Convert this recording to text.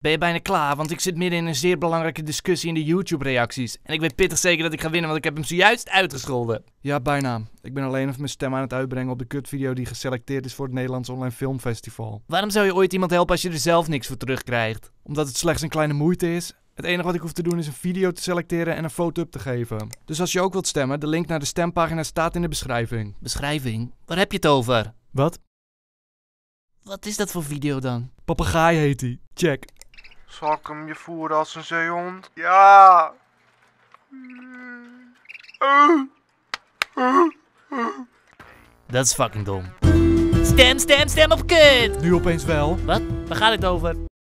ben je bijna klaar, want ik zit midden in een zeer belangrijke discussie in de YouTube-reacties. En ik weet pittig zeker dat ik ga winnen, want ik heb hem zojuist uitgescholden. Ja, bijna. Ik ben alleen even mijn stem aan het uitbrengen op de kutvideo die geselecteerd is voor het Nederlands Online Filmfestival. Waarom zou je ooit iemand helpen als je er zelf niks voor terugkrijgt? Omdat het slechts een kleine moeite is het enige wat ik hoef te doen is een video te selecteren en een foto up te geven. Dus als je ook wilt stemmen, de link naar de stempagina staat in de beschrijving. Beschrijving? Waar heb je het over? Wat? Wat is dat voor video dan? Papagaai heet hij. Check. Zal ik hem je voeren als een zeehond? Ja. Dat is fucking dom. Stem, stem, stem op kut. Nu opeens wel. Wat? Waar gaat het over?